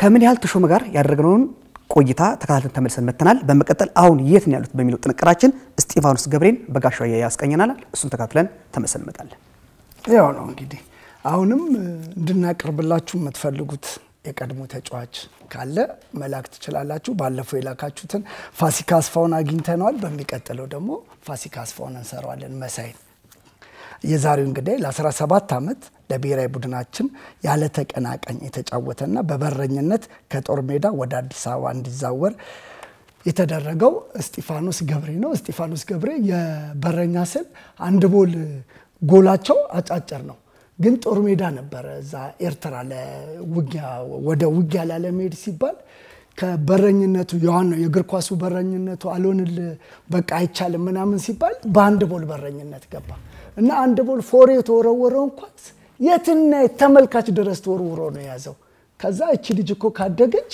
ከምን ያህል ተሾመ ጋር ያደረግነውን ቆይታ ተከታትለን ተመልሰን መጥተናል። በመቀጠል አሁን የት ነው ያሉት በሚለው ጥንቅራችን እስጢፋኖስ ገብሬን በጋሻ ያስቀኘናል። እሱን ተከታትለን ተመልሰን እንመጣለን። ያው ነው እንግዲህ አሁንም እንድናቀርብላችሁ የምትፈልጉት የቀድሞ ተጫዋች ካለ መላክ ትችላላችሁ። ባለፈው የላካችሁትን ፋሲካ አስፋውን አግኝተነዋል። በሚቀጥለው ደግሞ ፋሲካ አስፋውን እንሰራዋለን። መሳይን የዛሬው እንግዲህ ለ17 ዓመት ለብሔራዊ ቡድናችን ያለ ተቀናቃኝ የተጫወተና በበረኝነት ከጦር ሜዳ ወደ አዲስ አበባ እንዲዛወር የተደረገው እስጢፋኖስ ገብሬ ነው። እስጢፋኖስ ገብሬ የበረኛ ስል አንድ ቦል ጎላቸው አጫጭር ነው። ግን ጦር ሜዳ ነበረ እዛ ኤርትራ ለውጊያ ወደ ውጊያ ላለመሄድ ሲባል ከበረኝነቱ የዋናው የእግር ኳሱ በረኝነቱ አልሆንል በቃ አይቻልም ምናምን ሲባል በአንድ ቦል በረኝነት ገባ እና አንድ ቦል ፎሬ የተወረወረው እንኳን የትና ተመልካች ድረስ ተወርውሮ ነው የያዘው። ከዛ እቺ ልጅ እኮ ካደገች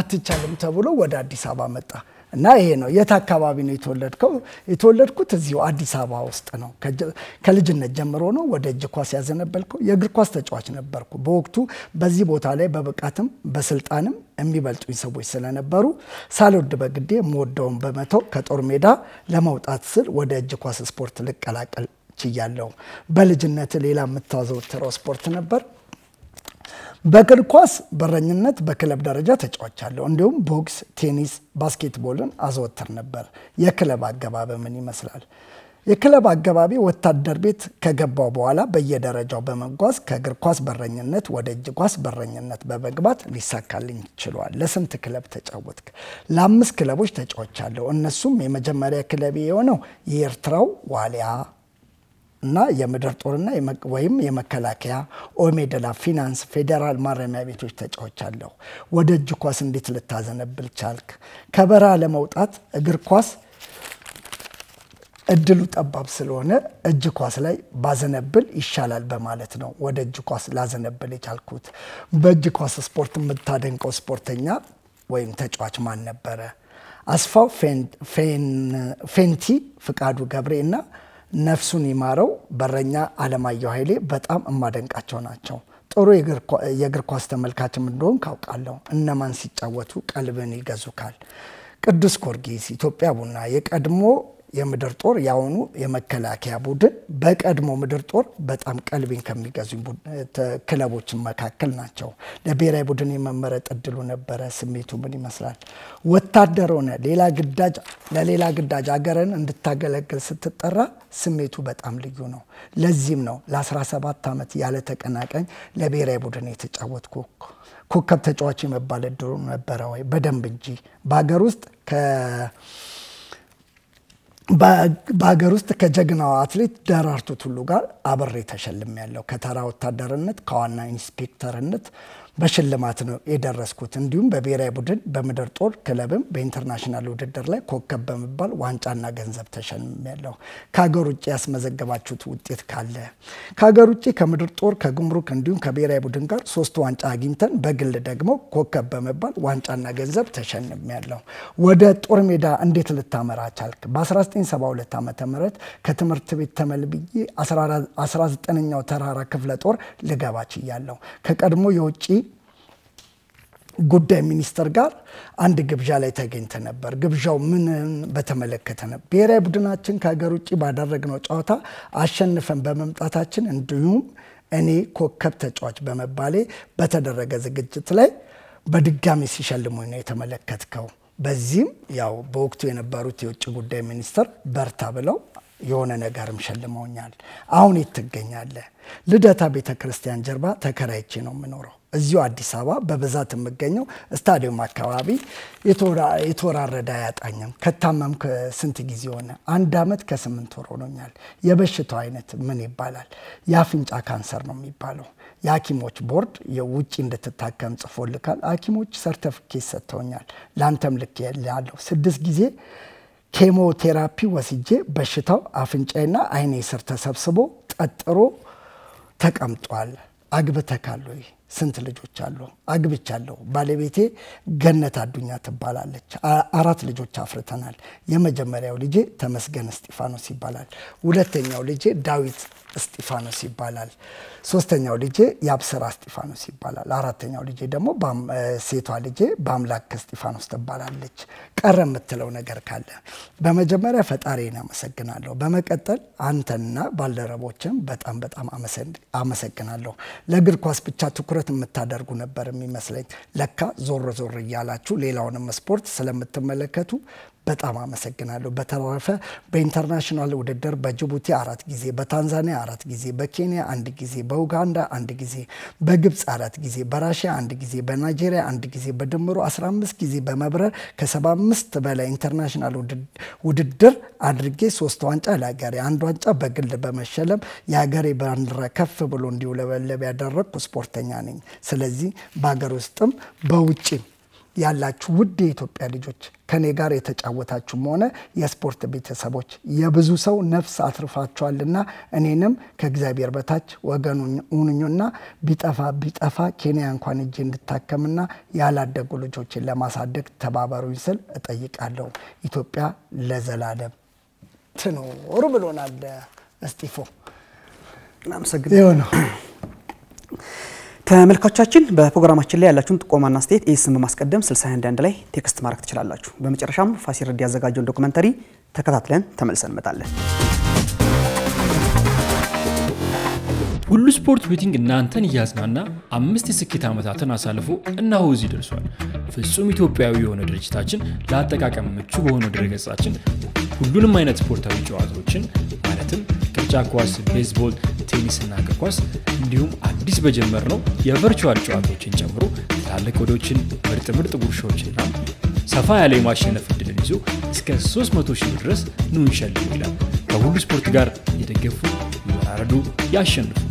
አትቻልም ተብሎ ወደ አዲስ አበባ መጣ እና ይሄ ነው። የት አካባቢ ነው የተወለድከው? የተወለድኩት እዚሁ አዲስ አበባ ውስጥ ነው። ከልጅነት ጀምሮ ነው ወደ እጅ ኳስ ያዘነበልከው? የእግር ኳስ ተጫዋች ነበርኩ። በወቅቱ በዚህ ቦታ ላይ በብቃትም በስልጣንም የሚበልጡኝ ሰዎች ስለነበሩ ሳልወድ በግዴ የምወደውን በመተው ከጦር ሜዳ ለመውጣት ስል ወደ እጅ ኳስ ስፖርት ልቀላቀል ችያለው። በልጅነት ሌላ የምታዘወትረው ስፖርት ነበር? በእግር ኳስ በረኝነት በክለብ ደረጃ ተጫዋቻለሁ። እንዲሁም ቦክስ፣ ቴኒስ፣ ባስኬትቦልን አዘወትር ነበር። የክለብ አገባብ ምን ይመስላል? የክለብ አገባቢ ወታደር ቤት ከገባው በኋላ በየደረጃው በመጓዝ ከእግር ኳስ በረኝነት ወደ እጅ ኳስ በረኝነት በመግባት ሊሳካልኝ ችሏል። ለስንት ክለብ ተጫወትክ? ለአምስት ክለቦች ተጫዋቻለሁ። እነሱም የመጀመሪያ ክለቤ የሆነው የኤርትራው ዋሊያ እና የምድር ጦርና ወይም የመከላከያ ኦሜደላ፣ ፊናንስ፣ ፌዴራል ማረሚያ ቤቶች ተጫዎች አለሁ። ወደ እጅ ኳስ እንዴት ልታዘነብል ቻልክ? ከበረሃ ለመውጣት እግር ኳስ እድሉ ጠባብ ስለሆነ እጅ ኳስ ላይ ባዘነብል ይሻላል በማለት ነው ወደ እጅ ኳስ ላዘነብል የቻልኩት። በእጅ ኳስ ስፖርት የምታደንቀው ስፖርተኛ ወይም ተጫዋች ማን ነበረ? አስፋው ፌንቲ፣ ፍቃዱ ገብሬ እና ነፍሱን ይማረው በረኛ አለማየሁ ኃይሌ በጣም እማደንቃቸው ናቸው። ጥሩ የእግር ኳስ ተመልካችም እንደሆን ካውቃለሁ። እነማን ሲጫወቱ ቀልብን ይገዙካል። ቅዱስ ጊዮርጊስ፣ ኢትዮጵያ ቡና፣ የቀድሞ የምድር ጦር የአሁኑ የመከላከያ ቡድን በቀድሞ ምድር ጦር በጣም ቀልቤን ከሚገዙ ክለቦች መካከል ናቸው። ለብሔራዊ ቡድን የመመረጥ እድሉ ነበረ። ስሜቱ ምን ይመስላል? ወታደር ሆነ ሌላ ግዳጅ ለሌላ ግዳጅ አገርን እንድታገለግል ስትጠራ ስሜቱ በጣም ልዩ ነው። ለዚህም ነው ለ17 ዓመት ያለ ተቀናቃኝ ለብሔራዊ ቡድን የተጫወትኩ ኮከብ ተጫዋች የመባል እድሉ ነበረ ወይ? በደንብ እንጂ በሀገር ውስጥ በሀገር ውስጥ ከጀግናው አትሌት ደራርቱ ቱሉ ጋር አብሬ ተሸልሜያለሁ። ከተራ ወታደርነት ከዋና ኢንስፔክተርነት በሽልማት ነው የደረስኩት። እንዲሁም በብሔራዊ ቡድን በምድር ጦር ክለብም በኢንተርናሽናል ውድድር ላይ ኮከብ በመባል ዋንጫና ገንዘብ ተሸልሜያለሁ። ከሀገር ውጭ ያስመዘገባችሁት ውጤት ካለ ከሀገር ውጭ ከምድር ጦር ከጉምሩክ እንዲሁም ከብሔራዊ ቡድን ጋር ሶስት ዋንጫ አግኝተን በግል ደግሞ ኮከብ በመባል ዋንጫና ገንዘብ ተሸልሜያለሁ። ወደ ጦር ሜዳ እንዴት ልታመራ ቻልክ? በ1972 ዓ ም ከትምህርት ቤት ተመልብዬ 19ኛው ተራራ ክፍለ ጦር ልገባ ከቀድሞ የውጭ ጉዳይ ሚኒስትር ጋር አንድ ግብዣ ላይ ተገኝተ ነበር። ግብዣው ምን በተመለከተ ነበር? ብሔራዊ ቡድናችን ከሀገር ውጭ ባደረግነው ጨዋታ አሸንፈን በመምጣታችን እንዲሁም እኔ ኮከብ ተጫዋች በመባሌ በተደረገ ዝግጅት ላይ በድጋሚ ሲሸልሙ ነው የተመለከትከው። በዚህም ያው በወቅቱ የነበሩት የውጭ ጉዳይ ሚኒስትር በርታ ብለው የሆነ ነገርም ሸልመውኛል። አሁን የት ትገኛለህ? ልደታ ቤተ ክርስቲያን ጀርባ ተከራይቼ ነው የምኖረው። እዚሁ አዲስ አበባ በብዛት የምገኘው ስታዲየም አካባቢ የተወራረደ አያጣኝም። ከታመምክ ስንት ጊዜ ሆነ? አንድ አመት ከስምንት ወር ሆኖኛል። የበሽታው አይነት ምን ይባላል? የአፍንጫ ካንሰር ነው የሚባለው። የሐኪሞች ቦርድ የውጭ እንድትታከም ጽፎልካል። ሐኪሞች ሰርተፍኬት ሰጥተውኛል። ለአንተም ልክ ያለው ስድስት ጊዜ ኬሞቴራፒ ወስጄ በሽታው አፍንጫና አይኔ ስር ተሰብስቦ ጠጥሮ ተቀምጧል። አግብተካል ወይ? ስንት ልጆች አሉ? አግብቻለሁ። ባለቤቴ ገነት አዱኛ ትባላለች። አራት ልጆች አፍርተናል። የመጀመሪያው ልጄ ተመስገን እስጢፋኖስ ይባላል። ሁለተኛው ልጄ ዳዊት እስጢፋኖስ ይባላል። ሶስተኛው ልጄ የአብስራ እስጢፋኖስ ይባላል። አራተኛው ልጄ ደግሞ ሴቷ ልጄ በአምላክ እስጢፋኖስ ትባላለች። ቀረ የምትለው ነገር ካለ በመጀመሪያ ፈጣሪን አመሰግናለሁ። በመቀጠል አንተንና ባልደረቦችን በጣም በጣም አመሰግናለሁ። ለእግር ኳስ ብቻ ትኩረት ትኩረት የምታደርጉ ነበር የሚመስለኝ። ለካ ዞር ዞር እያላችሁ ሌላውንም ስፖርት ስለምትመለከቱ በጣም አመሰግናለሁ። በተረፈ በኢንተርናሽናል ውድድር በጅቡቲ አራት ጊዜ፣ በታንዛኒያ አራት ጊዜ፣ በኬንያ አንድ ጊዜ፣ በኡጋንዳ አንድ ጊዜ፣ በግብፅ አራት ጊዜ፣ በራሽያ አንድ ጊዜ፣ በናይጄሪያ አንድ ጊዜ በድምሩ 15 ጊዜ በመብረር ከ75 በላይ ኢንተርናሽናል ውድድር አድርጌ ሶስት ዋንጫ ለሀገሬ አንድ ዋንጫ በግል በመሸለም የሀገሬ ባንዲራ ከፍ ብሎ እንዲውለበለብ ያደረግኩ ስፖርተኛ ነኝ። ስለዚህ በሀገር ውስጥም በውጭም ያላችሁ ውድ የኢትዮጵያ ልጆች ከኔ ጋር የተጫወታችሁም ሆነ የስፖርት ቤተሰቦች የብዙ ሰው ነፍስ አትርፋችኋልና እኔንም ከእግዚአብሔር በታች ወገን ሁኑኝና ቢጠፋ ቢጠፋ ኬንያ እንኳን እጅ እንድታከምና ያላደጉ ልጆችን ለማሳደግ ተባበሩኝ ስል እጠይቃለሁ። ኢትዮጵያ ለዘላለም ትኖር ብሎናል እስጢፎ። ተመልካቾቻችን በፕሮግራማችን ላይ ያላችሁን ጥቆማና አስተያየት ኢስም በማስቀደም 61 ላይ ቴክስት ማድረግ ትችላላችሁ። በመጨረሻም ፋሲል ረዲ ያዘጋጀውን ዶክመንተሪ ተከታትለን ተመልሰን እንመጣለን። ሁሉ ስፖርት ቤቲንግ እናንተን እያዝናና አምስት የስኬት ዓመታትን አሳልፎ እነሆ እዚህ ደርሷል። ፍጹም ኢትዮጵያዊ የሆነ ድርጅታችን ለአጠቃቀም ምቹ በሆነ ድረገጻችን ሁሉንም አይነት ስፖርታዊ ጨዋታዎችን ማለትም ቅርጫ ኳስ፣ ቤዝቦል ቴኒስና እግር ኳስ እንዲሁም አዲስ በጀመር ነው የቨርቹዋል ጨዋታዎችን ጨምሮ ትላልቅ ወዶችን ምርጥ ምርጥ ጉርሻዎችና ሰፋ ያለ የማሸነፍ እድልን ይዞ እስከ 300 ሺህ ድረስ ንንሸል ይላል። ከሁሉ ስፖርት ጋር የደገፉ ይወራረዱ፣ ያሸንፉ።